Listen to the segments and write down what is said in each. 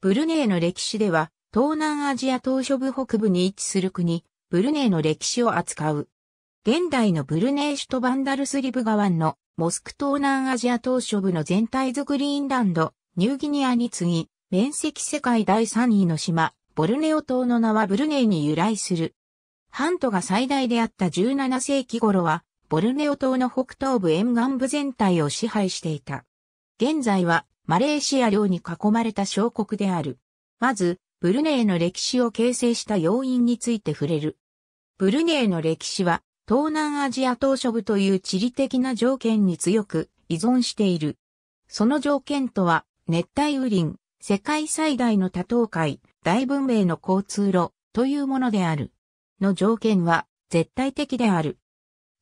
ブルネイの歴史では、東南アジア島諸部北部に位置する国、ブルネイの歴史を扱う。現代のブルネイ首都バンダルスリブ川のモスク東南アジア島諸部の全体図グリーンランド、ニューギニアに次ぎ、面積世界第3位の島、ボルネオ島の名はブルネイに由来する。半島が最大であった17世紀頃は、ボルネオ島の北東部沿岸部全体を支配していた。現在はマレーシア領に囲まれた小国である。まず、ブルネイの歴史を形成した要因について触れる。ブルネイの歴史は、東南アジア島諸部という地理的な条件に強く依存している。その条件とは、熱帯雨林、世界最大の多島海、大文明の交通路というものである。の条件は絶対的である。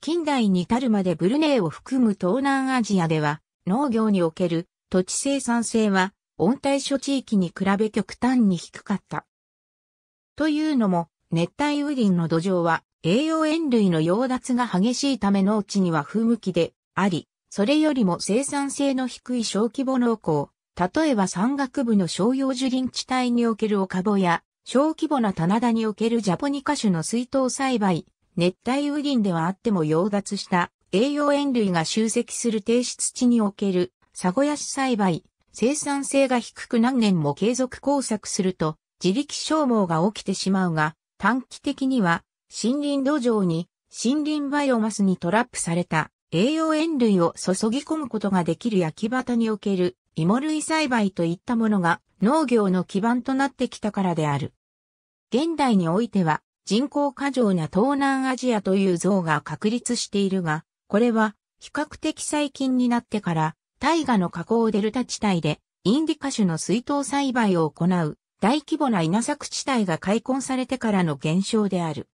近代に至るまでブルネイを含む東南アジアでは農業における土地生産性は温帯諸地域に比べ極端に低かった。というのも、熱帯雨林の土壌は栄養塩類の溶脱が激しいため農地には不向きであり、それよりも生産性の低い小規模農耕、例えば山岳部の商用樹林地帯におけるおかぼや、小規模な棚田におけるジャポニカ種の水稲栽培、熱帯雨林ではあっても溶脱した栄養塩類が集積する低湿地におけるサゴヤシ栽培、生産性が低く何年も継続工作すると自力消耗が起きてしまうが、短期的には森林土壌に森林バイオマスにトラップされた栄養塩類を注ぎ込むことができる焼き畑における芋類栽培といったものが農業の基盤となってきたからである。現代においては人口過剰な東南アジアという像が確立しているが、これは比較的最近になってから大河の河口デルタ地帯で、インディカ種の水筒栽培を行う、大規模な稲作地帯が開墾されてからの減少である。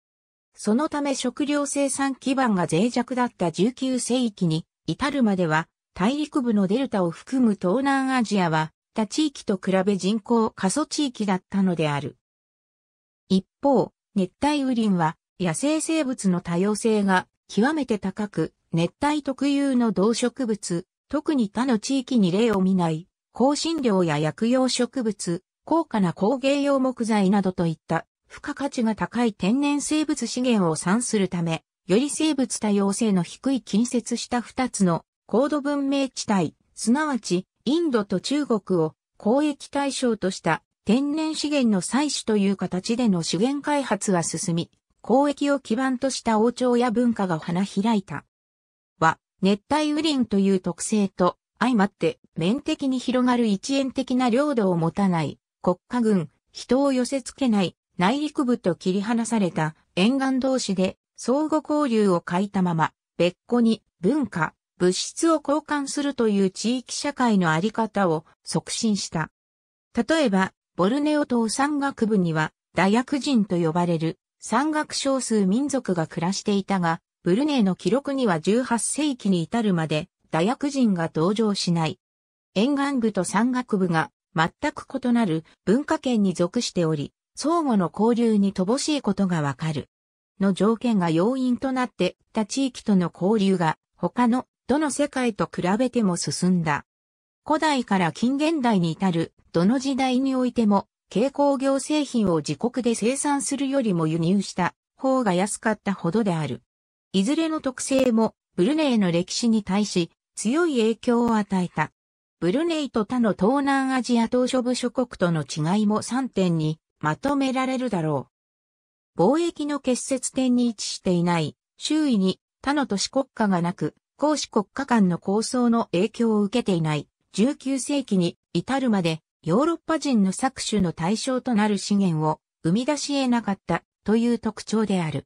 そのため食料生産基盤が脆弱だった19世紀に至るまでは大陸部のデルタを含む東南アジアは他地域と比べ人口過疎地域だったのである。一方、熱帯雨林は野生生物の多様性が極めて高く熱帯特有の動植物、特に他の地域に例を見ない、香辛料や薬用植物、高価な工芸用木材などといった付加価値が高い天然生物資源を産するため、より生物多様性の低い近接した2つの高度文明地帯、すなわちインドと中国を交易対象とした天然資源の採取という形での資源開発は進み、交易を基盤とした王朝や文化が花開いた。は、熱帯雨林という特性と相まって面的に広がる一円的な領土を持たない国家軍、人を寄せ付けない内陸部と切り離された沿岸同士で相互交流を欠いたまま別個に文化、物質を交換するという地域社会のあり方を促進した。例えば、ボルネオ島山岳部には、大薬人と呼ばれる山岳少数民族が暮らしていたが、ブルネイの記録には18世紀に至るまで大ヤ人が登場しない。沿岸部と山岳部が全く異なる文化圏に属しており、相互の交流に乏しいことがわかる。の条件が要因となって他地域との交流が他のどの世界と比べても進んだ。古代から近現代に至るどの時代においても軽工業製品を自国で生産するよりも輸入した方が安かったほどである。いずれの特性もブルネイの歴史に対し強い影響を与えた。ブルネイと他の東南アジア島諸部諸国との違いも3点にまとめられるだろう。貿易の結節点に位置していない、周囲に他の都市国家がなく、公私国家間の構想の影響を受けていない、19世紀に至るまでヨーロッパ人の搾取の対象となる資源を生み出し得なかったという特徴である。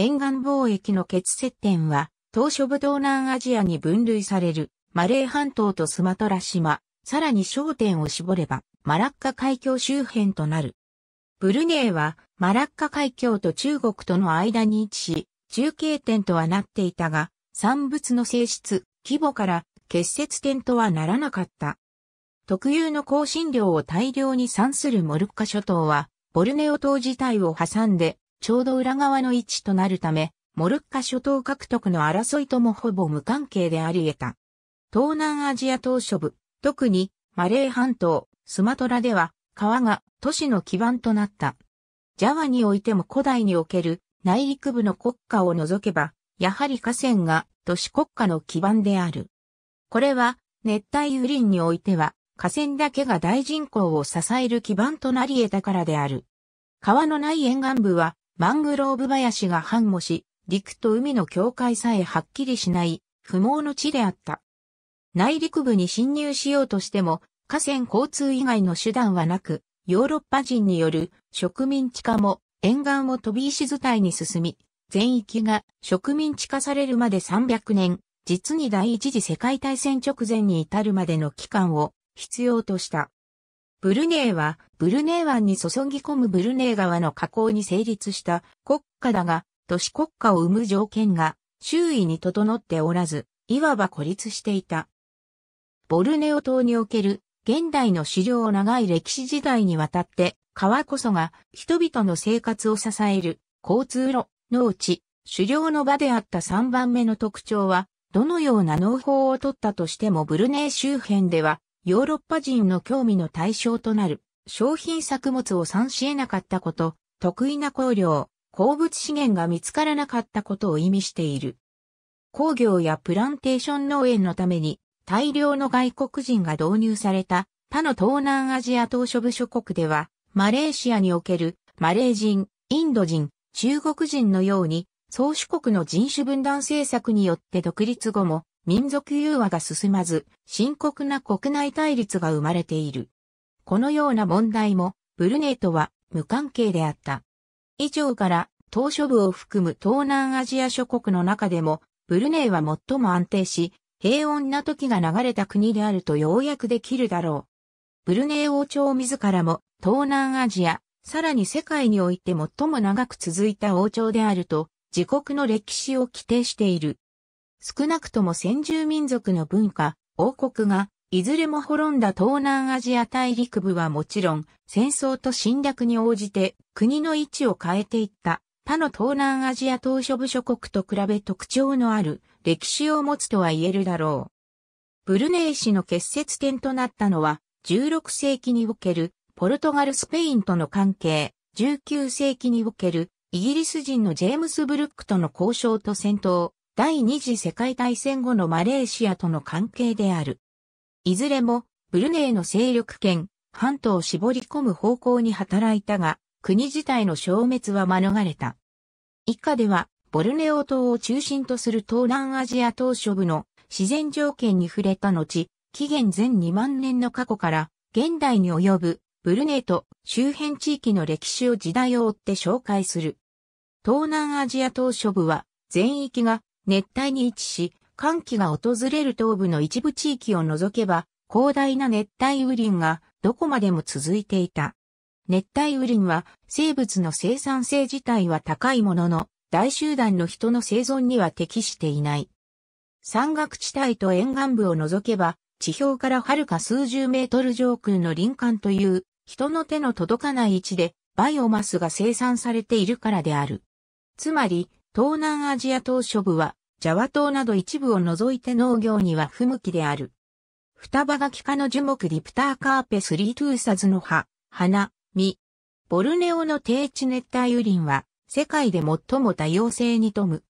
沿岸貿易の欠節点は、当初部東南アジアに分類される、マレー半島とスマトラ島、さらに焦点を絞れば、マラッカ海峡周辺となる。ブルネイは、マラッカ海峡と中国との間に位置し、中継点とはなっていたが、産物の性質、規模から、結節点とはならなかった。特有の香辛料を大量に産するモルッカ諸島は、ボルネオ島自体を挟んでちょうど裏側の位置となるため、モルッカ諸島獲得の争いともほぼ無関係であり得た。東南アジア島諸部、特にマレー半島、スマトラでは川が都市の基盤となった。ジャワにおいても古代における内陸部の国家を除けば、やはり河川が都市国家の基盤である。これは熱帯雨林においては河川だけが大人口を支える基盤となり得たからである。川のない沿岸部はマングローブ林が繁茂し、陸と海の境界さえはっきりしない不毛の地であった。内陸部に侵入しようとしても、河川交通以外の手段はなく、ヨーロッパ人による植民地化も沿岸を飛び石伝いに進み、全域が植民地化されるまで300年、実に第一次世界大戦直前に至るまでの期間を必要とした。ブルネイはブルネー湾に注ぎ込むブルネー川の河口に成立した国家だが、都市国家を生む条件が周囲に整っておらず、いわば孤立していた。ボルネオ島における現代の資料を長い歴史時代にわたって川こそが人々の生活を支える交通路、農地、狩猟の場であった3番目の特徴は、どのような農法を取ったとしてもブルネー周辺では、ヨーロッパ人の興味の対象となる。商品作物を産し得なかったこと、得意な工業、鉱物資源が見つからなかったことを意味している。工業やプランテーション農園のために大量の外国人が導入された他の東南アジア島諸部諸国では、マレーシアにおけるマレー人、インド人、中国人のように、宗主国の人種分断政策によって独立後も民族融和が進まず、深刻な国内対立が生まれている。このような問題も、ブルネイとは無関係であった。以上から、島嶼部を含む東南アジア諸国の中でも、ブルネイは最も安定し、平穏な時が流れた国であるとようやくできるだろう。ブルネイ王朝自らも東南アジア、さらに世界において最も長く続いた王朝であると、自国の歴史を規定している。少なくとも先住民族の文化、王国がいずれも滅んだ東南アジア大陸部はもちろん、戦争と侵略に応じて国の位置を変えていった他の東南アジア島諸部諸国と比べ特徴のある歴史を持つとは言えるだろう。ブルネイ氏の結節点となったのは、16世紀におけるポルトガル・スペインとの関係、19世紀におけるイギリス人のジェームス・ブルックとの交渉と戦闘、第二次世界大戦後のマレーシアとの関係である。いずれもブルネイの勢力圏、半島を絞り込む方向に働いたが、国自体の消滅は免れた。以下では、ボルネオ島を中心とする東南アジア島諸部の自然条件に触れた後、紀元前2万年の過去から現代に及ぶブルネイと周辺地域の歴史を時代を追って紹介する。東南アジア島諸部は全域が熱帯に位置し、寒気が訪れる東部の一部地域を除けば、広大な熱帯雨林がどこまでも続いていた。熱帯雨林は生物の生産性自体は高いものの、大集団の人の生存には適していない。山岳地帯と沿岸部を除けば、地表からはるか数十メートル上空の林間という、人の手の届かない位置で、バイオマスが生産されているからである。つまり、東南アジア島諸部は、ジャワ島など一部を除いて農業には不向きである。双葉が科の樹木リプターカーペスリートゥーサズの葉、花、実。ボルネオの低地熱帯雨林は世界で最も多様性に富む。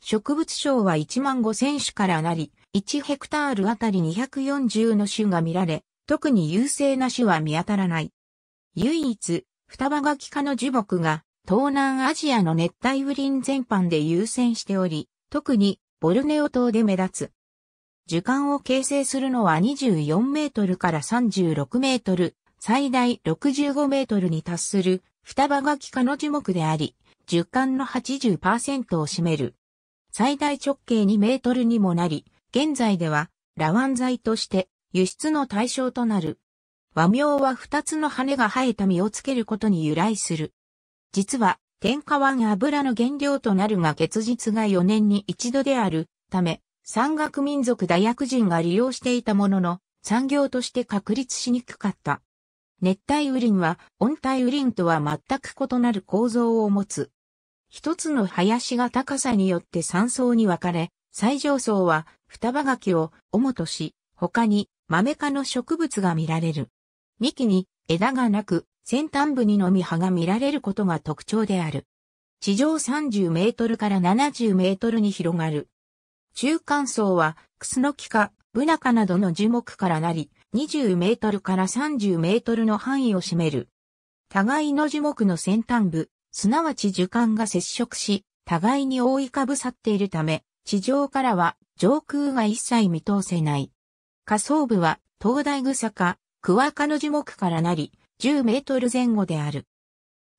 植物賞は1万5000種からなり、1ヘクタールあたり240の種が見られ、特に優勢な種は見当たらない。唯一、双葉が科の樹木が東南アジアの熱帯雨林全般で優先しており、特にボルネオ島で目立つ。樹幹を形成するのは24メートルから36メートル、最大65メートルに達する双葉が科の樹木であり、樹幹の80%を占める。最大直径2メートルにもなり、現在では、ラワン材として輸出の対象となる。和名は2つの羽が生えた実をつけることに由来する。実は、塩化は油の原料となるが結実が4年に一度であるため、山岳民族大学人が利用していたものの、産業として確立しにくかった。熱帯雨林は温帯雨林とは全く異なる構造を持つ。一つの林が高さによって山層に分かれ、最上層は双葉柿を主とし、他に豆科の植物が見られる。幹に枝がなく、先端部にのみ葉が見られることが特徴である。地上30メートルから70メートルに広がる。中間層は、クスノキ科、ブナ科などの樹木からなり、20メートルから30メートルの範囲を占める。互いの樹木の先端部、すなわち樹幹が接触し、互いに覆いかぶさっているため、地上からは上空が一切見通せない。下層部は、灯台草か、クワ科の樹木からなり、10メートル前後である。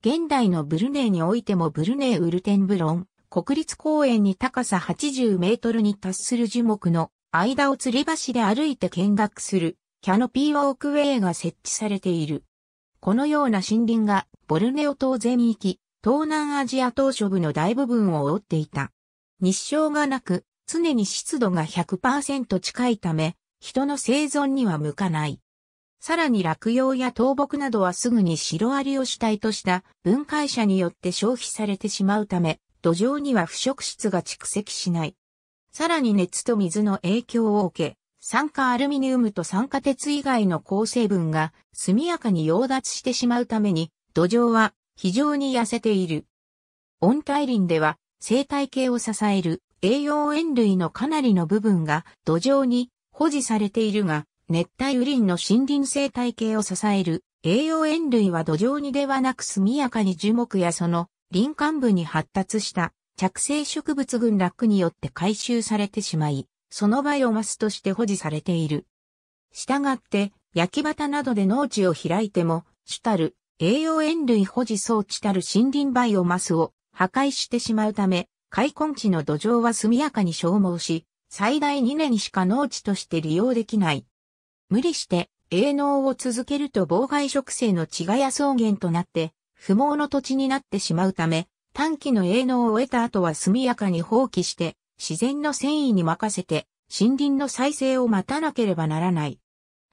現代のブルネイにおいてもブルネイウルテンブロン、国立公園に高さ80メートルに達する樹木の間を吊り橋で歩いて見学するキャノピーウォークウェイが設置されている。このような森林がボルネオ島全域、東南アジア島諸部の大部分を覆っていた。日照がなく、常に湿度が100%近いため、人の生存には向かない。さらに落葉や倒木などはすぐにシロアリを主体とした分解者によって消費されてしまうため、土壌には腐食質が蓄積しない。さらに熱と水の影響を受け、酸化アルミニウムと酸化鉄以外の構成分が速やかに溶脱してしまうために、土壌は非常に痩せている。温帯林では生態系を支える栄養塩類のかなりの部分が土壌に保持されているが、熱帯雨林の森林生態系を支える栄養塩類は土壌にではなく速やかに樹木やその林間部に発達した着生植物群落によって回収されてしまい、そのバイオマスとして保持されている。したがって、焼き畑などで農地を開いても、主たる栄養塩類保持装置たる森林バイオマスを破壊してしまうため、開墾地の土壌は速やかに消耗し、最大2年しか農地として利用できない。無理して営農を続けると妨害植生の違や草原となって、不毛の土地になってしまうため、短期の営農を得た後は速やかに放棄して、自然の繊維に任せて、森林の再生を待たなければならない。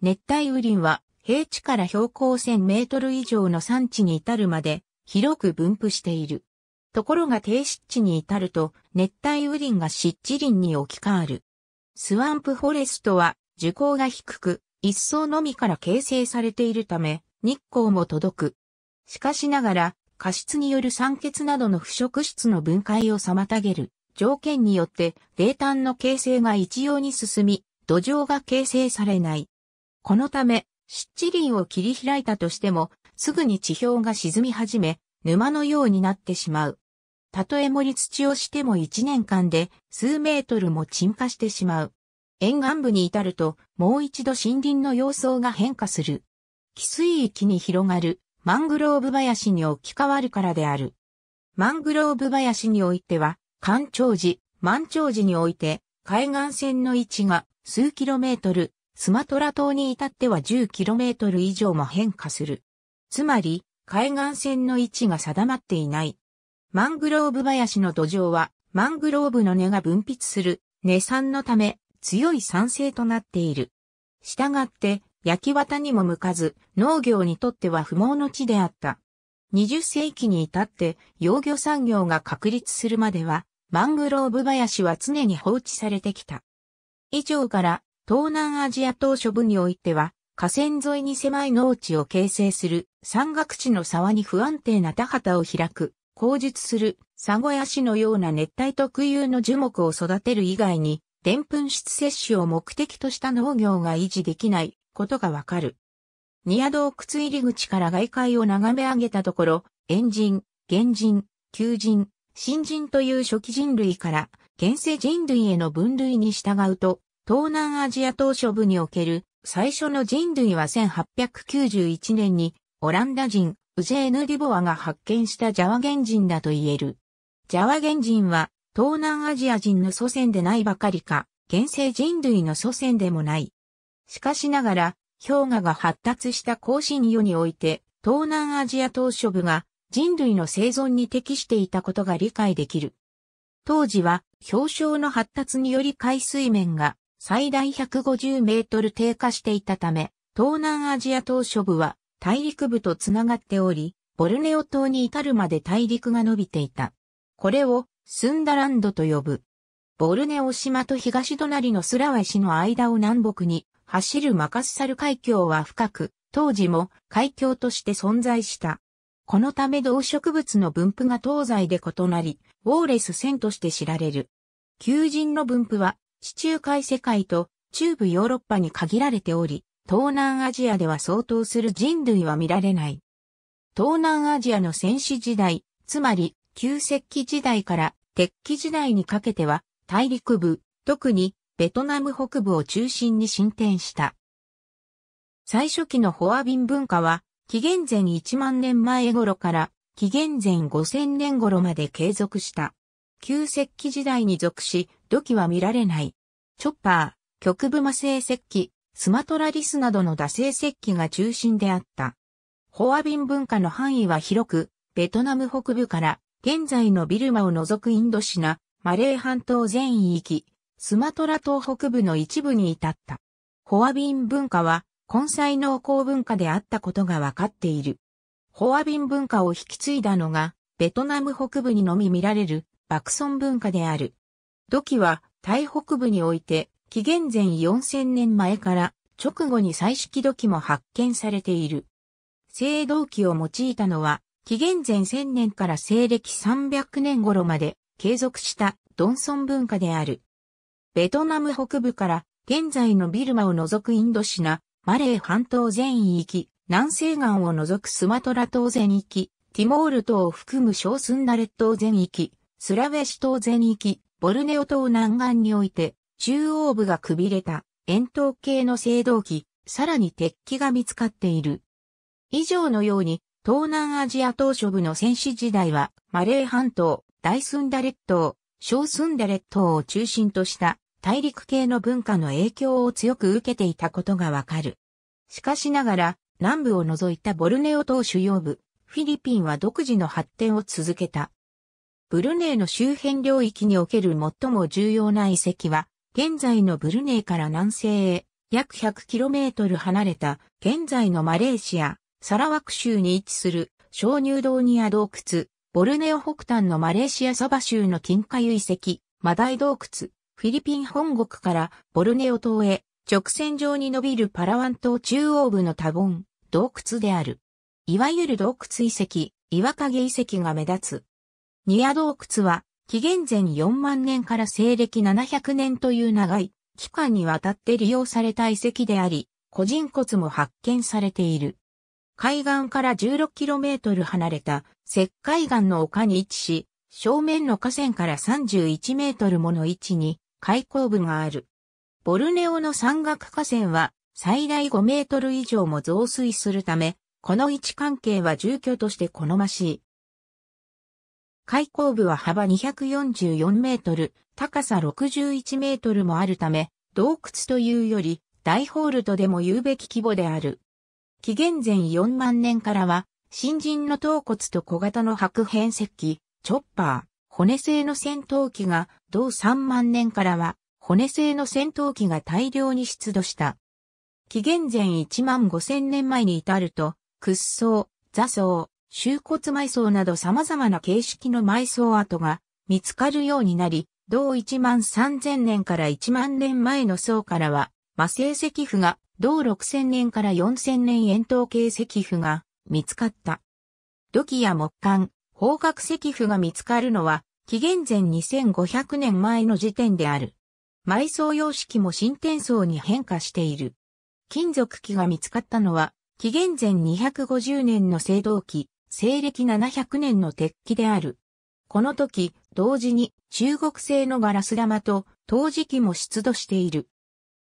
熱帯雨林は、平地から標高1000メートル以上の山地に至るまで、広く分布している。ところが低湿地に至ると、熱帯雨林が湿地林に置き換わる。スワンプフォレストは、樹高が低く、一層のみから形成されているため、日光も届く。しかしながら、過失による酸欠などの腐食質の分解を妨げる条件によって泥炭の形成が一様に進み、土壌が形成されない。このため、湿地林を切り開いたとしても、すぐに地表が沈み始め、沼のようになってしまう。たとえ盛り土をしても1年間で数メートルも沈下してしまう。沿岸部に至ると、もう一度森林の様相が変化する。寄水域に広がるマングローブ林に置き換わるからである。マングローブ林においては、干潮時、満潮時において、海岸線の位置が数キロメートル、スマトラ島に至っては10キロメートル以上も変化する。つまり、海岸線の位置が定まっていない。マングローブ林の土壌は、マングローブの根が分泌する、根産のため、強い賛成となっている。したがって、焼き綿にも向かず、農業にとっては不毛の地であった。20世紀に至って養魚産業が確立するまでは、マングローブ林は常に放置されてきた。以上から東南アジア島諸部においては、河川沿いに狭い農地を形成する山岳地の沢に不安定な田畑を開く、口述するサゴヤシのような熱帯特有の樹木を育てる以外に、澱粉質摂取を目的とした農業が維持できないことがわかる。ニア洞窟入り口から外界を眺め上げたところ、遠人、原人、旧人、新人という初期人類から現世人類への分類に従うと、東南アジア島諸部における最初の人類は1891年にオランダ人ウジェーヌ・ディボアが発見したジャワ原人だと言える。ジャワ原人は東南アジア人の祖先でないばかりか、現世人類の祖先でもない。しかしながら、氷河が発達した後進世において、東南アジア島諸部が人類の生存に適していたことが理解できる。当時は、氷床の発達により海水面が最大150メートル低下していたため、東南アジア島諸部は大陸部とつながっており、ボルネオ島に至るまで大陸が伸びていた。これをスンダランドと呼ぶ。ボルネオ島と東隣のスラワ市の間を南北に走るマカスサル海峡は深く、当時も海峡として存在した。このため動植物の分布が東西で異なり、ウォーレス線として知られる。求人の分布は地中海世界と中部ヨーロッパに限られており、東南アジアでは相当する人類は見られない。東南アジアの戦士時代、つまり旧石器時代から鉄器時代にかけては大陸部、特にベトナム北部を中心に進展した。最初期のホアビン文化は、紀元前1万年前頃から紀元前5000年頃まで継続した。旧石器時代に属し、土器は見られない。チョッパー、極部魔性石器、スマトラリスなどの打製石器が中心であった。ホアビン文化の範囲は広く、ベトナム北部から現在のビルマを除くインドシナ、マレー半島全域、スマトラ島北部の一部に至った。ホアビン文化は、根菜農耕文化であったことがわかっている。ホアビン文化を引き継いだのが、ベトナム北部にのみ見られる、バクソン文化である。土器は、タイ北部において、紀元前4000年前から直後に彩色土器も発見されている。青銅器を用いたのは紀元前1000年から西暦300年頃まで継続したドンソン文化である。ベトナム北部から現在のビルマを除くインドシナ、マレー半島全域、南西岸を除くスマトラ島全域、ティモール島を含む小スンダレ島全域、スラウェシ島全域、ボルネオ島南岸において、中央部がくびれた円筒形の青銅器、さらに鉄器が見つかっている。以上のように、東南アジア島諸部の戦士時代は、マレー半島、大スンダ列島、小スンダ列島を中心とした大陸系の文化の影響を強く受けていたことがわかる。しかしながら、南部を除いたボルネオ島主要部、フィリピンは独自の発展を続けた。ブルネイの周辺領域における最も重要な遺跡は、現在のブルネイから南西へ約 100km 離れた現在のマレーシア、サラワク州に位置する小乳洞ニア洞窟、ボルネオ北端のマレーシアサバ州の金華遺跡、マダイ洞窟、フィリピン本国からボルネオ島へ直線上に伸びるパラワン島中央部の多盆、洞窟である。いわゆる洞窟遺跡、岩陰遺跡が目立つ。ニア洞窟は、紀元前4万年から西暦700年という長い期間にわたって利用された遺跡であり、個人骨も発見されている。海岸から 16km 離れた石灰岩の丘に位置し、正面の河川から31メートルもの位置に開口部がある。ボルネオの山岳河川は最大5メートル以上も増水するため、この位置関係は住居として好ましい。開口部は幅244メートル、高さ61メートルもあるため、洞窟というより大ホールとでも言うべき規模である。紀元前4万年からは、新人の頭骨と小型の白変石器、チョッパー、骨製の戦闘機が、同3万年からは、骨製の戦闘機が大量に出土した。紀元前1万5千年前に至ると、屈葬、座葬、収骨埋葬など様々な形式の埋葬跡が見つかるようになり、同1万3千年から1万年前の層からは、魔性石符が同6000年から4000年円筒形石符が見つかった。土器や木管、方角石符が見つかるのは、紀元前2500年前の時点である。埋葬様式も新天層に変化している。金属器が見つかったのは、紀元前250年の青銅器、西暦700年の鉄器である。この時、同時に中国製のガラス玉と陶磁器も出土している。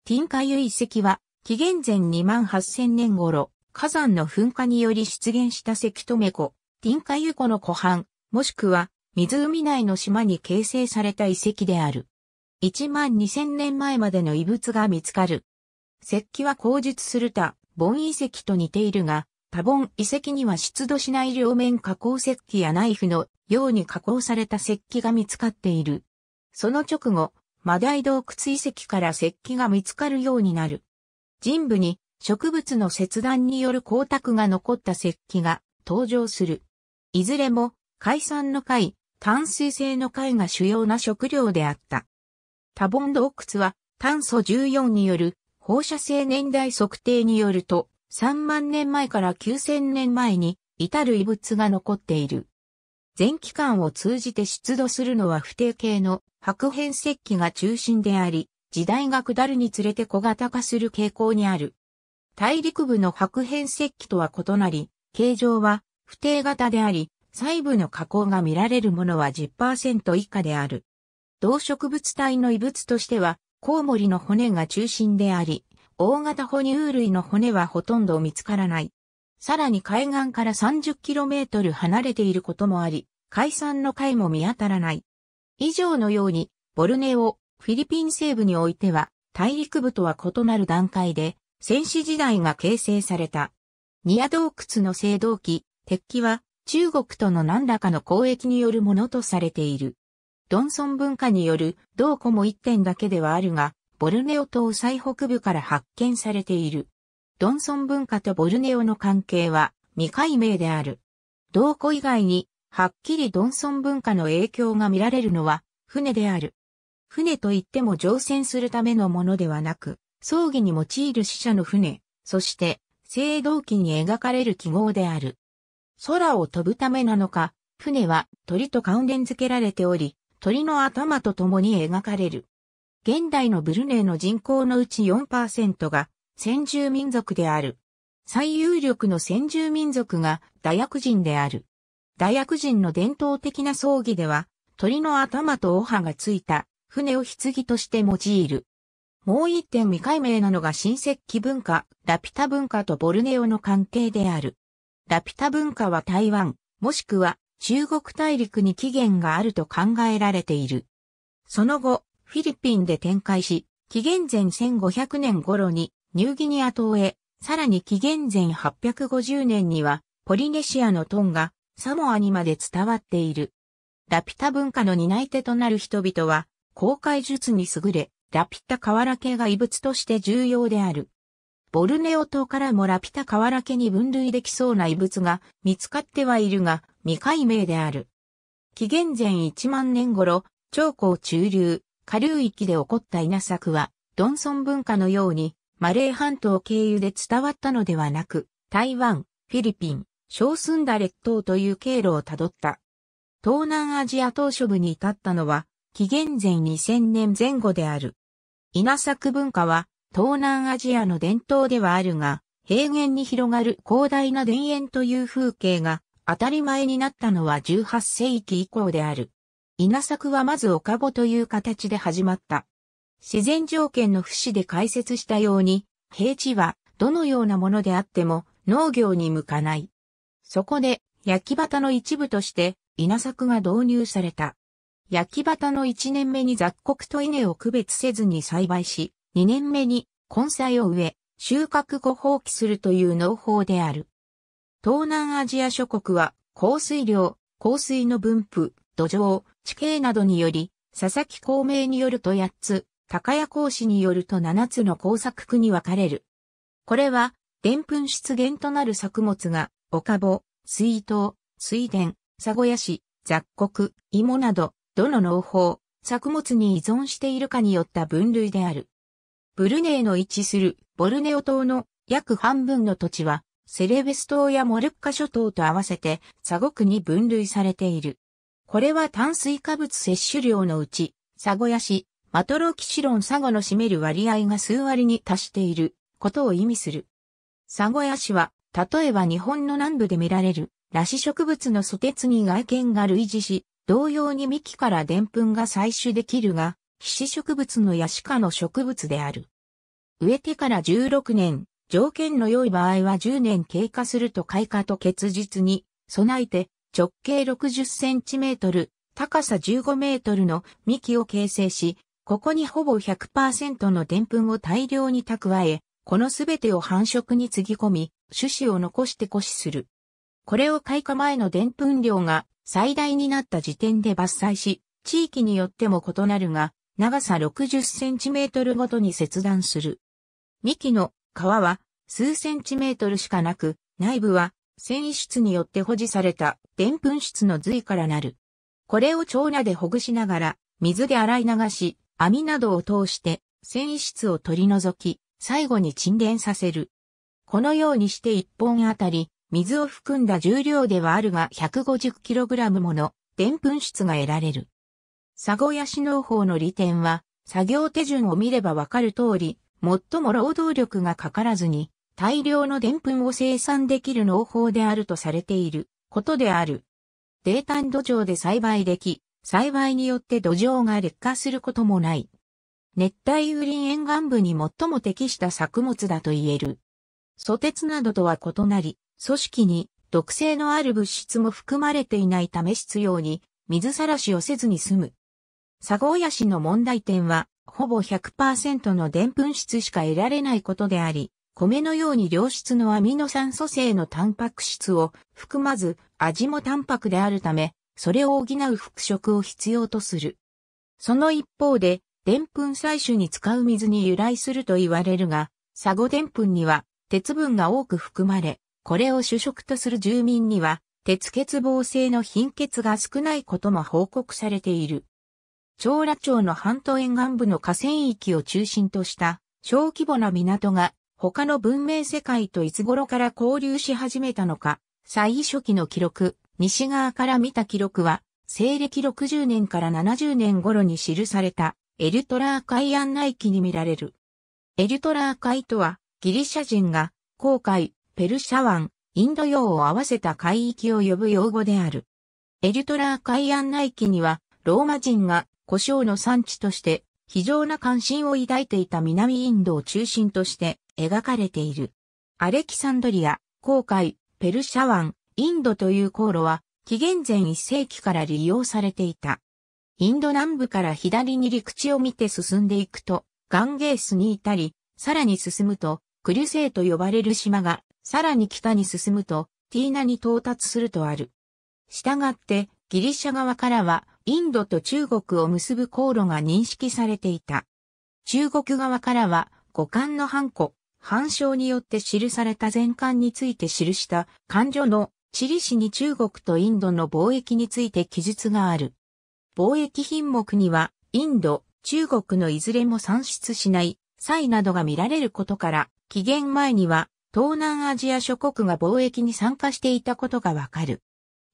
金ィ油遺跡は紀元前2万8000年頃、火山の噴火により出現した関留湖、ティンカユ湖の湖畔、もしくは湖内の島に形成された遺跡である。1万2000年前までの遺物が見つかる。石器は口述するた。盆遺跡と似ているが、多盆遺跡には出土しない両面加工石器やナイフのように加工された石器が見つかっている。その直後、マダイ洞窟遺跡から石器が見つかるようになる。人部に植物の切断による光沢が残った石器が登場する。いずれも、海産の貝、淡水性の貝が主要な食料であった。多盆洞窟は炭素14による放射性年代測定によると3万年前から9000年前に至る遺物が残っている。全期間を通じて出土するのは不定形の白変石器が中心であり、時代が下るにつれて小型化する傾向にある。大陸部の白変石器とは異なり、形状は不定型であり、細部の加工が見られるものは10%以下である。動植物体の異物としては、コウモリの骨が中心であり、大型哺乳類の骨はほとんど見つからない。さらに海岸から 30km 離れていることもあり、海産の貝も見当たらない。以上のように、ボルネオ、フィリピン西部においては、大陸部とは異なる段階で、戦死時代が形成された。ニア洞窟の青銅器、鉄器は、中国との何らかの交易によるものとされている。ドンソン文化による銅庫も一点だけではあるが、ボルネオ島最北部から発見されている。ドンソン文化とボルネオの関係は未解明である。銅庫以外に、はっきりドンソン文化の影響が見られるのは船である。船といっても乗船するためのものではなく、葬儀に用いる死者の船、そして、青銅器に描かれる記号である。空を飛ぶためなのか、船は鳥と関連付けられており、鳥の頭と共に描かれる。現代のブルネイの人口のうち4%が先住民族である。最有力の先住民族が大ヤ人である。大ヤ人の伝統的な葬儀では、鳥の頭と尾歯がついた船を棺として用いる。もう一点未解明なのが新石器文化、ラピュタ文化とボルネオの関係である。ラピュタ文化は台湾、もしくは中国大陸に起源があると考えられている。その後、フィリピンで展開し、紀元前1500年頃にニューギニア島へ、さらに紀元前850年にはポリネシアのトンがサモアにまで伝わっている。ラピュタ文化の担い手となる人々は、公開術に優れ、ラピュタ瓦系が遺物として重要である。ボルネオ島からもラピュタ瓦系に分類できそうな遺物が見つかってはいるが、未解明である。紀元前1万年頃、長江中流、下流域で起こった稲作は、ドンソン文化のように、マレー半島経由で伝わったのではなく、台湾、フィリピン、小寸田ダ列島という経路をたどった。東南アジア島諸部に至ったのは、紀元前2000年前後である。稲作文化は東南アジアの伝統ではあるが、平原に広がる広大な田園という風景が当たり前になったのは18世紀以降である。稲作はまず岡穂という形で始まった。自然条件の不死で解説したように、平地はどのようなものであっても農業に向かない。そこで焼き畑の一部として稲作が導入された。焼き畑の1年目に雑穀と稲を区別せずに栽培し、2年目に根菜を植え、収穫後放棄するという農法である。東南アジア諸国は、降水量、降水の分布、土壌、地形などにより、佐々木孔明によると8つ、高谷孔子によると7つの工作区に分かれる。これは、でんぷん出現となる作物が、おかぼ、水筒、水田、佐ゴヤ市、雑穀、芋など、どの農法、作物に依存しているかによった分類である。ブルネイの位置するボルネオ島の約半分の土地は、セレベス島やモルッカ諸島と合わせて砂国に分類されている。これは炭水化物摂取量のうち、サゴヤ市、マトロキシロンサゴの占める割合が数割に達していることを意味する。サゴヤ市は、例えば日本の南部で見られる、裸子植物のソテツに外見が類似し、同様に幹から澱粉が採取できるが、皮脂植物のヤシ科の植物である。植えてから16年、条件の良い場合は10年経過すると開花と結実に備えて直径60センチメートル、高さ15メートルの幹を形成し、ここにほぼ100%の澱粉を大量に蓄え、このすべてを繁殖につぎ込み、種子を残して固死する。これを開花前の澱粉量が最大になった時点で伐採し、地域によっても異なるが、長さ60センチメートルごとに切断する。幹の皮は数センチメートルしかなく、内部は繊維質によって保持されたでんぷん質の髄からなる。これを長羅でほぐしながら、水で洗い流し、網などを通して繊維質を取り除き、最後に沈殿させる。このようにして1本あたり水を含んだ重量ではあるが 150kg ものでんぷん質が得られる。佐護屋市農法の利点は、作業手順を見ればわかる通り、最も労働力がかからずに、大量のでんぷんを生産できる農法であるとされていることである。泥炭土壌で栽培でき、栽培によって土壌が劣化することもない。熱帯雨林沿岸部に最も適した作物だと言える。蘇鉄などとは異なり、組織に毒性のある物質も含まれていないため必要に水さらしをせずに済む。佐合ヤシの問題点は、ほぼ100%のぷん質しか得られないことであり、米のように良質のアミノ酸素性のタンパク質を含まず、味もタンパクであるため、それを補う復食を必要とする。その一方で、ぷん採取に使う水に由来すると言われるが、サゴぷんには鉄分が多く含まれ、これを主食とする住民には、鉄欠乏性の貧血が少ないことも報告されている。長羅町の半島沿岸部の河川域を中心とした小規模な港が他の文明世界といつ頃から交流し始めたのか、最初期の記録、西側から見た記録は、西暦60年から70年頃に記されたエルトラー海案内記に見られる。エルトラー海とはギリシャ人が航海、ペルシャ湾、インド洋を合わせた海域を呼ぶ用語である。エリュトラー海案内域には、ローマ人が故障の産地として非常な関心を抱いていた南インドを中心として描かれている。アレキサンドリア、航海、ペルシャ湾、インドという航路は、紀元前1世紀から利用されていた。インド南部から左に陸地を見て進んでいくと、ガンゲースに至り、さらに進むと、クリュセイと呼ばれる島がさらに北に進むと、ティーナに到達するとある。したがって、ギリシャ側からは、インドと中国を結ぶ航路が認識されていた。中国側からは、五感の半個、半章によって記された全巻について記した、漢書の地理史に中国とインドの貿易について記述がある。貿易品目には、インド、中国のいずれも算出しない、際などが見られることから、紀元前には、東南アジア諸国が貿易に参加していたことがわかる。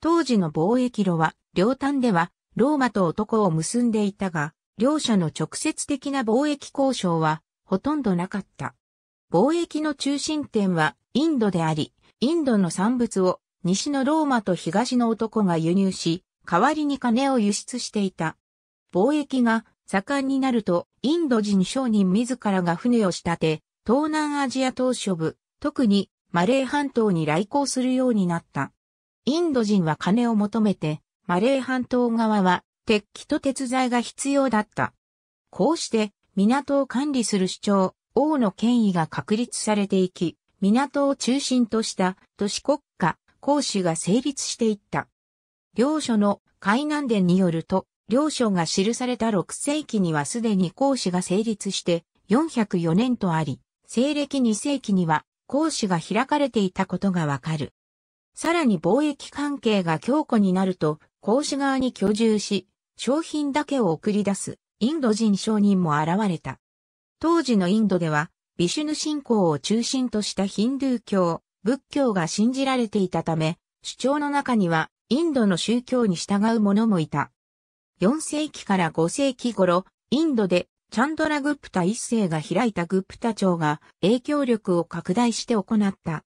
当時の貿易路は、両端では、ローマと男を結んでいたが、両者の直接的な貿易交渉は、ほとんどなかった。貿易の中心点は、インドであり、インドの産物を、西のローマと東の男が輸入し、代わりに金を輸出していた。貿易が盛んになると、インド人商人自らが船を仕立て、東南アジア島諸部、特にマレー半島に来航するようになった。インド人は金を求めて、マレー半島側は鉄器と鉄材が必要だった。こうして港を管理する主張、王の権威が確立されていき、港を中心とした都市国家、公主が成立していった。領書の海南伝によると、領書が記された6世紀にはすでに公主が成立して404年とあり、西暦2世紀には講師が開かれていたことがわかる。さらに貿易関係が強固になると、講師側に居住し、商品だけを送り出すインド人商人も現れた。当時のインドでは、ビシュヌ信仰を中心としたヒンドゥー教、仏教が信じられていたため、主張の中には、インドの宗教に従う者もいた。4世紀から5世紀頃、インドでチャンドラグプタ一世が開いたグプタ朝が影響力を拡大して行った。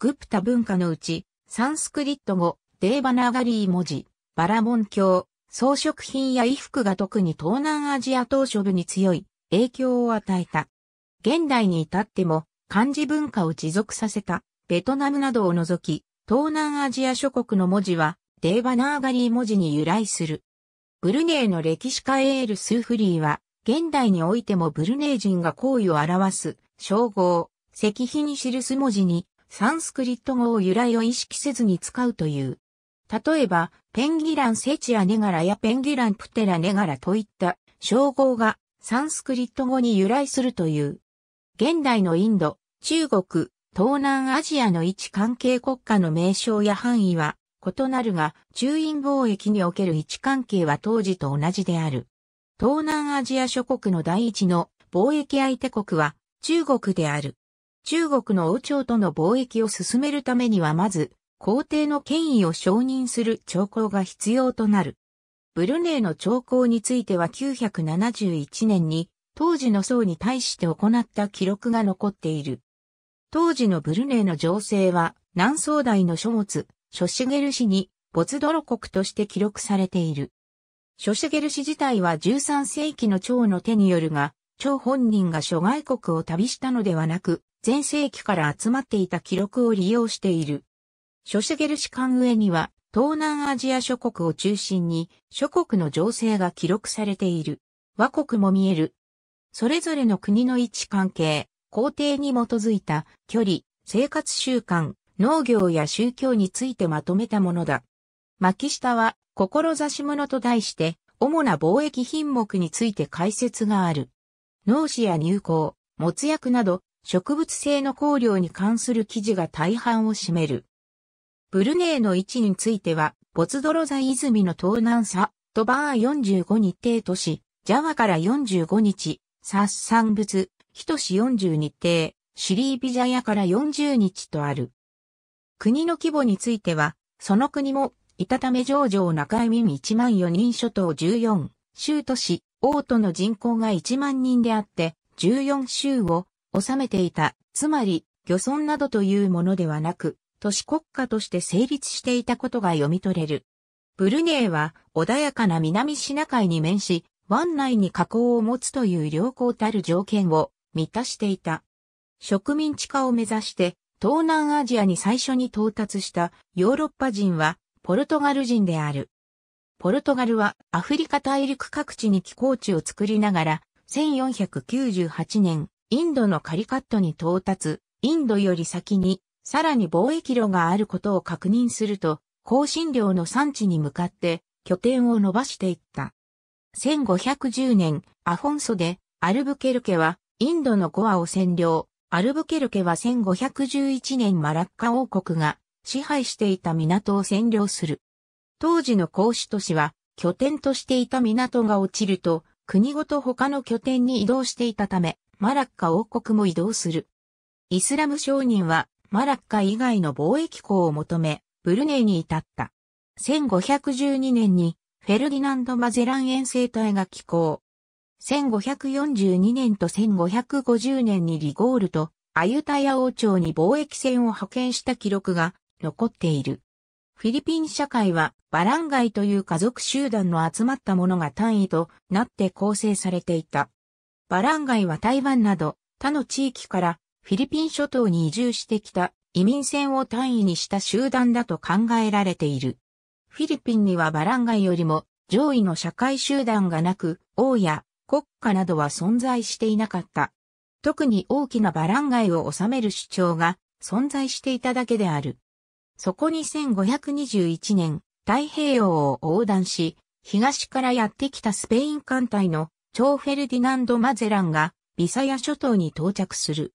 グプタ文化のうち、サンスクリット語、デーバナーガリー文字、バラモン教、装飾品や衣服が特に東南アジア島諸部に強い影響を与えた。現代に至っても漢字文化を持続させたベトナムなどを除き、東南アジア諸国の文字はデーバナーガリー文字に由来する。ブルネイの歴史家エール・スーフリーは現代においてもブルネイ人が行為を表す、称号、石碑に記す文字に、サンスクリット語を由来を意識せずに使うという。例えば、ペンギランセチアネガラやペンギランプテラネガラといった称号がサンスクリット語に由来するという。現代のインド、中国、東南アジアの位置関係国家の名称や範囲は異なるが、中印貿易における位置関係は当時と同じである。東南アジア諸国の第一の貿易相手国は中国である。中国の王朝との貿易を進めるためにはまず、皇帝の権威を承認する朝貢が必要となる。ブルネイの朝貢については971年に当時の僧に対して行った記録が残っている。当時のブルネイの情勢は南宋代の書物、諸茂氏に没泥国として記録されている。ショシュゲル氏自体は13世紀の長の手によるが、長本人が諸外国を旅したのではなく、前世紀から集まっていた記録を利用している。ショシュゲル氏官上には、東南アジア諸国を中心に、諸国の情勢が記録されている。和国も見える。それぞれの国の位置関係、皇帝に基づいた距離、生活習慣、農業や宗教についてまとめたものだ。巻下は志物と題して、主な貿易品目について解説がある。農紙や乳香、もつ薬など、植物性の香料に関する記事が大半を占める。ブルネイの位置については、ボツドロザ泉の東南さ、トバー45日程都市、ジャワから45日、殺産物、ヒトシ40日程、シリービジャヤから40日とある。国の規模については、その国もいたため上場中海民1万4人諸島14、州都市、王都の人口が1万人であって、14州を治めていた、つまり、漁村などというものではなく、都市国家として成立していたことが読み取れる。ブルネーは穏やかな南シナ海に面し、湾内に河口を持つという良好たる条件を満たしていた。植民地化を目指して東南アジアに最初に到達したヨーロッパ人はポルトガル人である。ポルトガルはアフリカ大陸各地に寄港地を作りながら、1498年、インドのカリカットに到達、インドより先に、さらに貿易路があることを確認すると、香辛料の産地に向かって拠点を伸ばしていった。1510年、アフォンソで、アルブケルケは、インドのゴアを占領。アルブケルケは1511年マラッカ王国が支配していた港を占領する。当時の公子都市は、拠点としていた港が落ちると、国ごと他の拠点に移動していたため、マラッカ王国も移動する。イスラム商人は、マラッカ以外の貿易港を求め、ブルネイに至った。1512年に、フェルディナンド・マゼラン遠征隊が寄港。1542年と1550年にリゴールとアユタヤ王朝に貿易船を派遣した記録が残っている。フィリピン社会はバランガイという家族集団の集まったものが単位となって構成されていた。バランガイは台湾など他の地域からフィリピン諸島に移住してきた移民船を単位にした集団だと考えられている。フィリピンにはバランガイよりも上位の社会集団がなく、王や国家などは存在していなかった。特に大きなバランガイを治める主張が存在していただけである。そこに1521年、太平洋を横断し、東からやってきたスペイン艦隊の超フェルディナンド・マゼランが、ビサヤ諸島に到着する。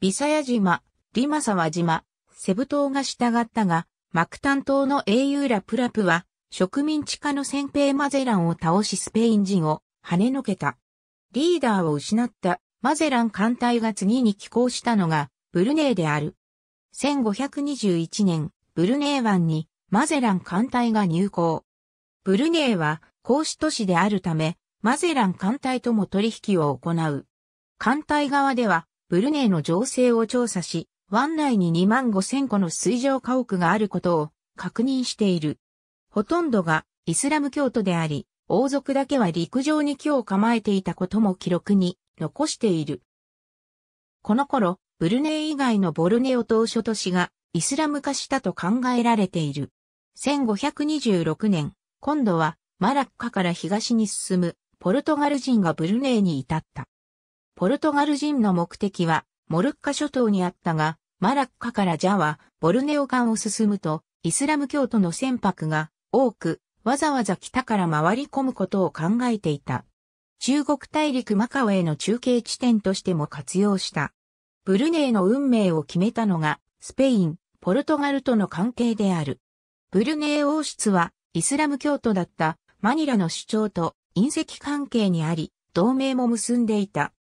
ビサヤ島、リマサワ島、セブ島が従ったが、マクタン島の英雄ラプラプは、植民地化の先兵マゼランを倒しスペイン人を跳ねのけた。リーダーを失ったマゼラン艦隊が次に寄港したのがブルネーである。1521年、ブルネー湾にマゼラン艦隊が入港。ブルネーは公首都市であるため、マゼラン艦隊とも取引を行う。艦隊側では、ブルネーの情勢を調査し、湾内に2万5千個の水上家屋があることを確認している。ほとんどがイスラム教徒であり、王族だけは陸上に居を構えていたことも記録に残している。この頃、ブルネイ以外のボルネオ島諸都市がイスラム化したと考えられている。1526年、今度はマラッカから東に進むポルトガル人がブルネイに至った。ポルトガル人の目的はモルッカ諸島にあったが、マラッカからジャワ、ボルネオ間を進むと、イスラム教徒の船舶が多く、わざわざ北から回り込むことを考えていた。中国大陸マカオへの中継地点としても活用した。ブルネイの運命を決めたのが、スペイン、ポルトガルとの関係である。ブルネー王室はイスラム教徒だったマニラの主張と隕石関係にあり、同盟も結んでいた。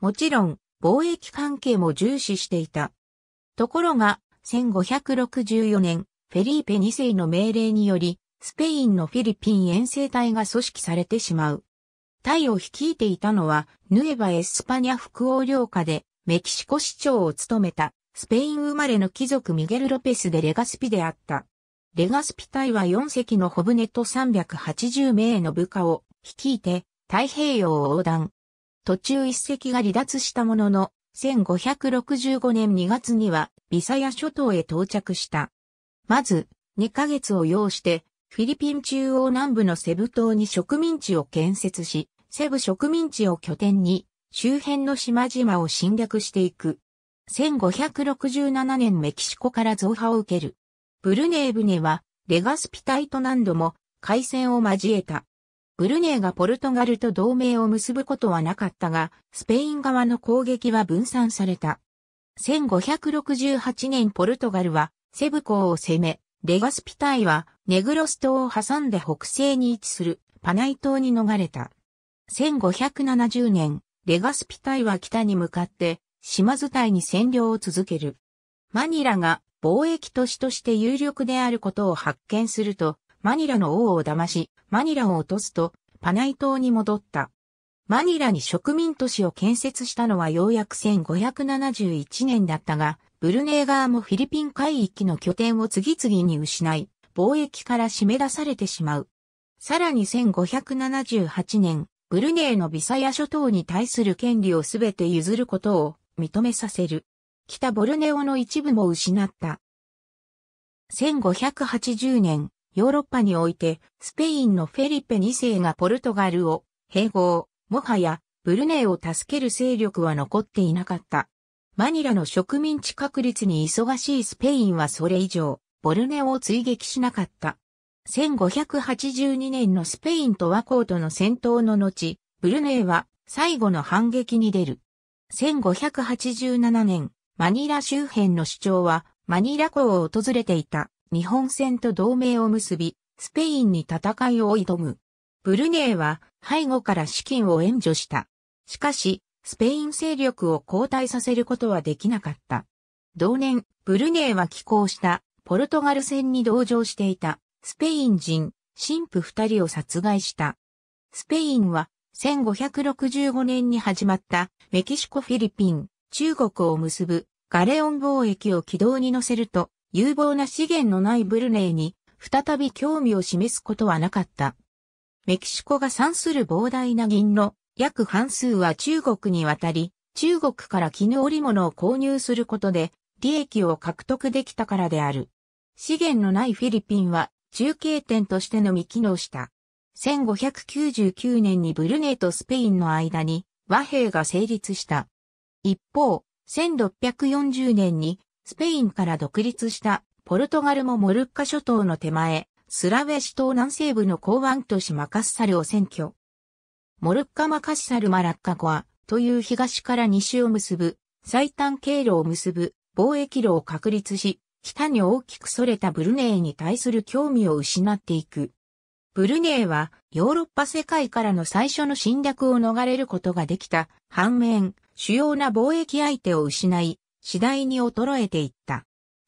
もちろん、貿易関係も重視していた。ところが、1564年、フェリーペ2世の命令により、スペインのフィリピン遠征隊が組織されてしまう。隊を率いていたのは、ヌエバ・エスパニャ副王領下で、メキシコ市長を務めたスペイン生まれの貴族ミゲル・ロペスでレガスピであった。レガスピ隊は4隻のホブネット380名の部下を率いて太平洋を横断。途中1隻が離脱したものの、1565年2月にはビサヤ諸島へ到着した。まず、2ヶ月を要して、フィリピン中央南部のセブ島に植民地を建設し、セブ植民地を拠点に、周辺の島々を侵略していく。1567年メキシコから増派を受ける。ブルネーブネは、レガスピタイと何度も海戦を交えた。ブルネーがポルトガルと同盟を結ぶことはなかったが、スペイン側の攻撃は分散された。1568年ポルトガルはセブ港を攻め、レガスピタイはネグロス島を挟んで北西に位置するパナイ島に逃れた。1570年、レガスピタイは北に向かって島伝いに占領を続ける。マニラが貿易都市として有力であることを発見すると、マニラの王を騙し、マニラを落とすと、パナイ島に戻った。マニラに植民都市を建設したのはようやく1571年だったが、ブルネー側もフィリピン海域の拠点を次々に失い、貿易から締め出されてしまう。さらに1578年、ブルネーのビサヤ諸島に対する権利をすべて譲ることを認めさせる。北ボルネオの一部も失った。1580年、ヨーロッパにおいて、スペインのフェリペ2世がポルトガルを併合、もはや、ブルネイを助ける勢力は残っていなかった。マニラの植民地確立に忙しいスペインはそれ以上、ボルネオを追撃しなかった。1582年のスペインと和光との戦闘の後、ブルネイは最後の反撃に出る。1587年、マニラ周辺の主張は、マニラ港を訪れていた日本船と同盟を結び、スペインに戦いを挑む。ブルネイは背後から資金を援助した。しかし、スペイン勢力を後退させることはできなかった。同年、ブルネイは寄港したポルトガル船に同乗していたスペイン人、神父二人を殺害した。スペインは1565年に始まったメキシコフィリピン、中国を結ぶガレオン貿易を軌道に乗せると有望な資源のないブルネイに再び興味を示すことはなかった。メキシコが産する膨大な銀の約半数は中国に渡り、中国から絹織物を購入することで利益を獲得できたからである。資源のないフィリピンは中継点としてのみ機能した。1599年にブルネイとスペインの間に和平が成立した。一方、1640年にスペインから独立したポルトガルもモルッカ諸島の手前、スラウェシ島南西部の港湾都市マカッサルを占拠。モルッカマカッサルマラッカゴアという東から西を結ぶ最短経路を結ぶ貿易路を確立し、北に大きくそれたブルネイに対する興味を失っていく。ブルネイはヨーロッパ世界からの最初の侵略を逃れることができた。反面、主要な貿易相手を失い、次第に衰えていった。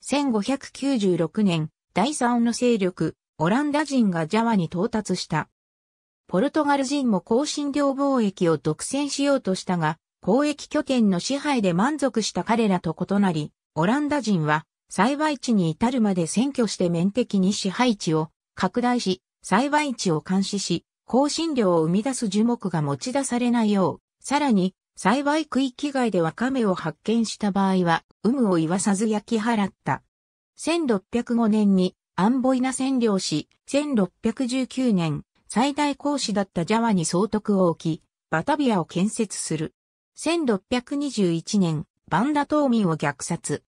1596年、第3の勢力、オランダ人がジャワに到達した。ポルトガル人も香辛料貿易を独占しようとしたが、交易拠点の支配で満足した彼らと異なり、オランダ人は栽培地に至るまで占拠して面的に支配地を拡大し、栽培地を監視し、香辛料を生み出す樹木が持ち出されないよう、さらに、栽培区域外でワカメを発見した場合は、有無を言わさず焼き払った。1605年に、アンボイナ占領し、1619年、最大公使だったジャワに総督を置き、バタビアを建設する。1621年、バンダ島民を虐殺。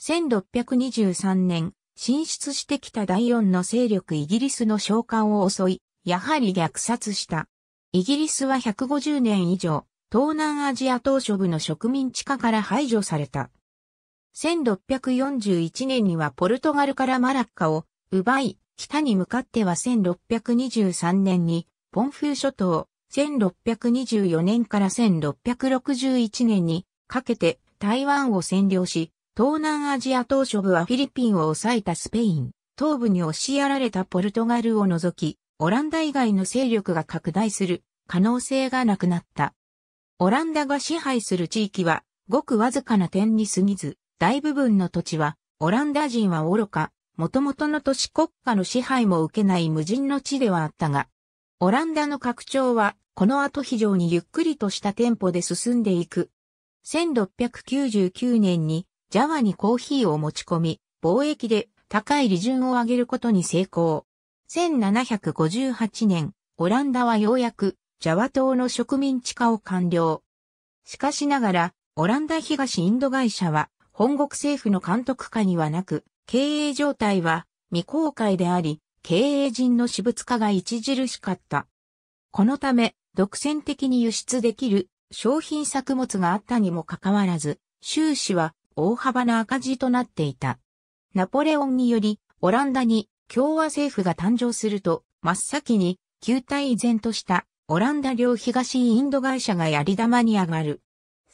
1623年、進出してきた第四の勢力イギリスの召喚を襲い、やはり虐殺した。イギリスは150年以上、東南アジア島諸部の植民地化から排除された。1641年にはポルトガルからマラッカを奪い、北に向かっては1623年にポンフー諸島、1624年から1661年にかけて台湾を占領し、東南アジア島諸部はフィリピンを抑えたスペイン、東部に押しやられたポルトガルを除き、オランダ以外の勢力が拡大する可能性がなくなった。オランダが支配する地域は、ごくわずかな点に過ぎず、大部分の土地は、オランダ人は愚か、元々の都市国家の支配も受けない無人の地ではあったが、オランダの拡張は、この後非常にゆっくりとしたテンポで進んでいく。1699年にジャワにコーヒーを持ち込み、貿易で高い利潤を上げることに成功。1758年、オランダはようやくジャワ島の植民地化を完了。しかしながら、オランダ東インド会社は本国政府の監督下にはなく、経営状態は未公開であり、経営人の私物化が著しかった。このため、独占的に輸出できる商品作物があったにもかかわらず、収支は大幅な赤字となっていた。ナポレオンにより、オランダに共和政府が誕生すると、真っ先に旧態依然としたオランダ領東インド会社がやり玉に上がる。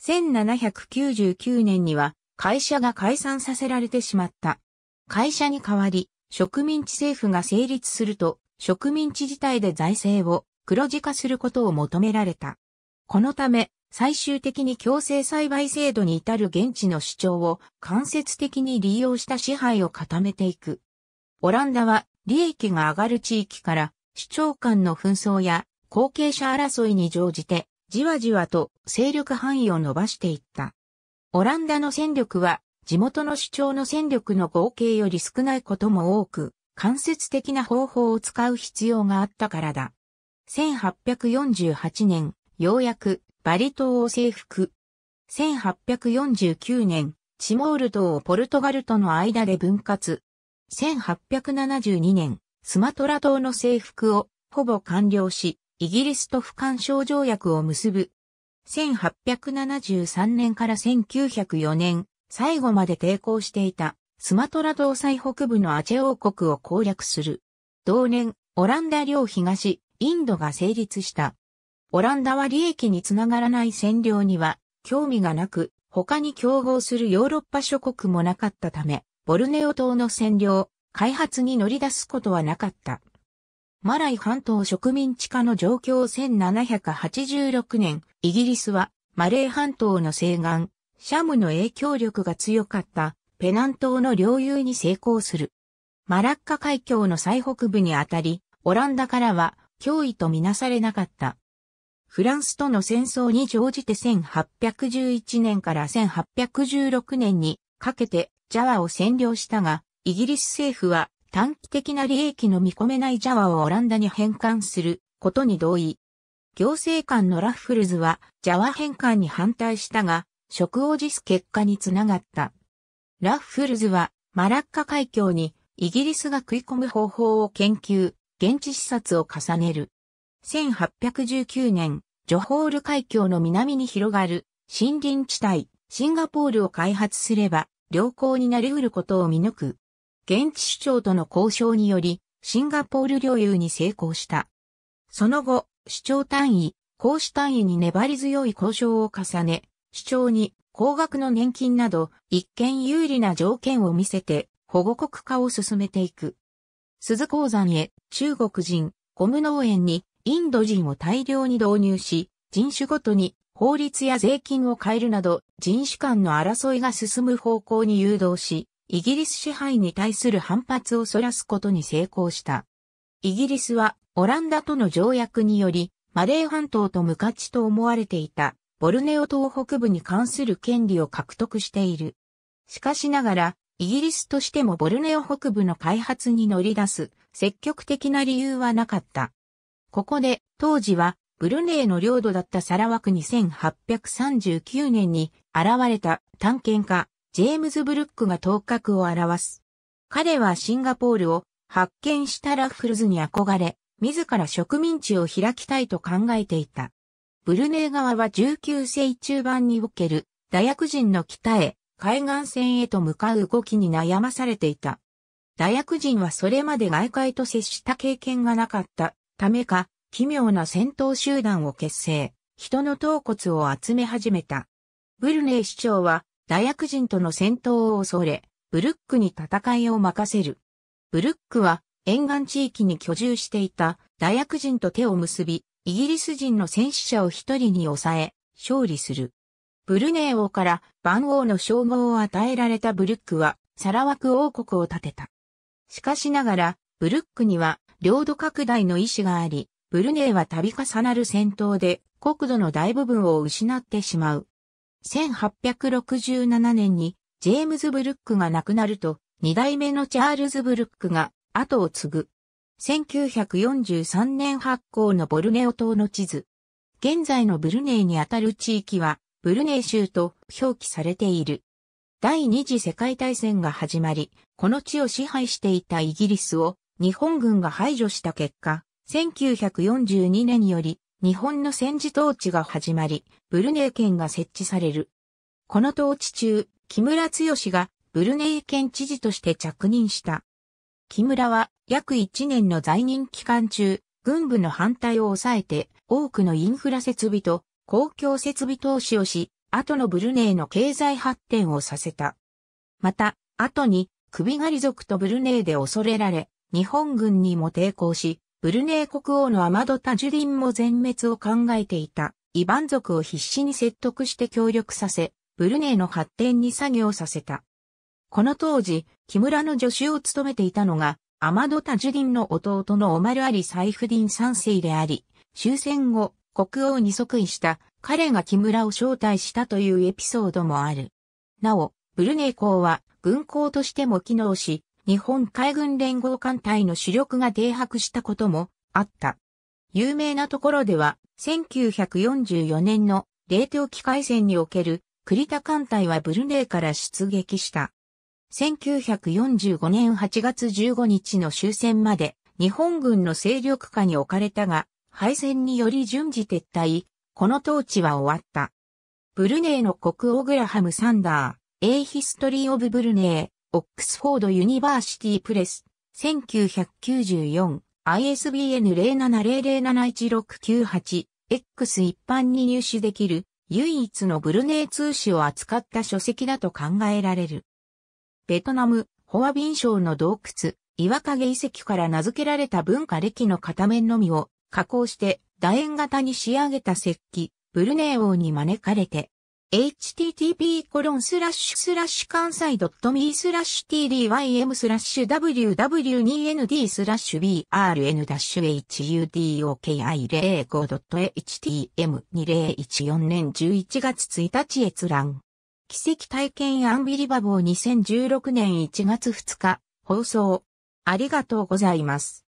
1799年には会社が解散させられてしまった。会社に代わり、植民地政府が成立すると、植民地自体で財政を黒字化することを求められた。このため、最終的に強制栽培制度に至る現地の主張を間接的に利用した支配を固めていく。オランダは利益が上がる地域から主張間の紛争や後継者争いに乗じてじわじわと勢力範囲を伸ばしていった。オランダの戦力は地元の主張の戦力の合計より少ないことも多く、間接的な方法を使う必要があったからだ。1848年、ようやくバリ島を征服。1849年、チモール島をポルトガルとの間で分割。1872年、スマトラ島の征服をほぼ完了し、イギリスと不干渉条約を結ぶ。1873年から1904年、最後まで抵抗していたスマトラ島最北部のアチェ王国を攻略する。同年、オランダ領東、インドが成立した。オランダは利益につながらない占領には興味がなく、他に競合するヨーロッパ諸国もなかったため、ボルネオ島の占領、開発に乗り出すことはなかった。マライ半島植民地化の状況1786年、イギリスはマレー半島の西岸、シャムの影響力が強かったペナン島の領有に成功する。マラッカ海峡の最北部にあたり、オランダからは脅威とみなされなかった。フランスとの戦争に乗じて1811年から1816年にかけてジャワを占領したが、イギリス政府は短期的な利益の見込めないジャワをオランダに返還することに同意。行政官のラッフルズはジャワ返還に反対したが、職を辞す結果につながった。ラッフルズはマラッカ海峡にイギリスが食い込む方法を研究、現地視察を重ねる。1819年、ジョホール海峡の南に広がる森林地帯、シンガポールを開発すれば良好になり得ることを見抜く。現地首長との交渉により、シンガポール領有に成功した。その後、首長単位、公使単位に粘り強い交渉を重ね、首長に高額の年金など一見有利な条件を見せて保護国化を進めていく。鈴鉱山へ中国人、ゴム農園にインド人を大量に導入し、人種ごとに法律や税金を変えるなど人種間の争いが進む方向に誘導し、イギリス支配に対する反発をそらすことに成功した。イギリスはオランダとの条約により、マレー半島と無価値と思われていたボルネオ島北部に関する権利を獲得している。しかしながら、イギリスとしてもボルネオ北部の開発に乗り出す積極的な理由はなかった。ここで、当時は、ブルネイの領土だったサラワク2839年に現れた探検家、ジェームズ・ブルックが頭角を表す。彼はシンガポールを発見したラッフルズに憧れ、自ら植民地を開きたいと考えていた。ブルネイ側は19世中盤における、大薬人の北へ、海岸線へと向かう動きに悩まされていた。大薬人はそれまで外界と接した経験がなかったためか、奇妙な戦闘集団を結成、人の頭骨を集め始めた。ブルネイ市長は、大悪人との戦闘を恐れ、ブルックに戦いを任せる。ブルックは、沿岸地域に居住していた大悪人と手を結び、イギリス人の戦死者を一人に抑え、勝利する。ブルネイ王から万王の称号を与えられたブルックは、サラワク王国を建てた。しかしながら、ブルックには領土拡大の意思があり、ブルネイは度重なる戦闘で国土の大部分を失ってしまう。1867年にジェームズ・ブルックが亡くなると、二代目のチャールズ・ブルックが後を継ぐ。1943年発行のボルネオ島の地図。現在のブルネイにあたる地域は、ブルネイ州と表記されている。第二次世界大戦が始まり、この地を支配していたイギリスを日本軍が排除した結果、1942年より日本の戦時統治が始まり、ブルネイ県が設置される。この統治中、木村剛がブルネイ県知事として着任した。木村は約1年の在任期間中、軍部の反対を抑えて多くのインフラ設備と公共設備投資をし、後のブルネイの経済発展をさせた。また、後に首狩り族とブルネイで恐れられ、日本軍にも抵抗し、ブルネー国王のアマド・タジュディンも全滅を考えていた、イバン族を必死に説得して協力させ、ブルネーの発展に作業させた。この当時、木村の助手を務めていたのが、アマド・タジュディンの弟のオマル・アリ・サイフディン三世であり、終戦後、国王に即位した彼が木村を招待したというエピソードもある。なお、ブルネー公は軍港としても機能し、日本海軍連合艦隊の主力が停泊したこともあった。有名なところでは、1944年の冷凍機海戦における栗田艦隊はブルネイから出撃した。1945年8月15日の終戦まで日本軍の勢力下に置かれたが、敗戦により順次撤退、この統治は終わった。ブルネイの国王グラハム・サンダー、エイヒストリー・オブ・ブルネイ、オックスフォードユニバーシティプレス、1994、ISBN 0 7 0 0 7 1 6 9 8 X 一般に入手できる、唯一のブルネイ通史を扱った書籍だと考えられる。ベトナム、ホアビン省の洞窟、岩陰遺跡から名付けられた文化歴の片面のみを加工して楕円型に仕上げた石器、ブルネイ王に招かれて http コロンスラッシュスラッシュ関西ドットミースラッシュ tdym スラッシュ ww2nd スラッシュ brn-hudoki05.htm2014 ダッシュ年11月1日閲覧。奇跡体験アンビリバボー2016年1月2日放送。ありがとうございます。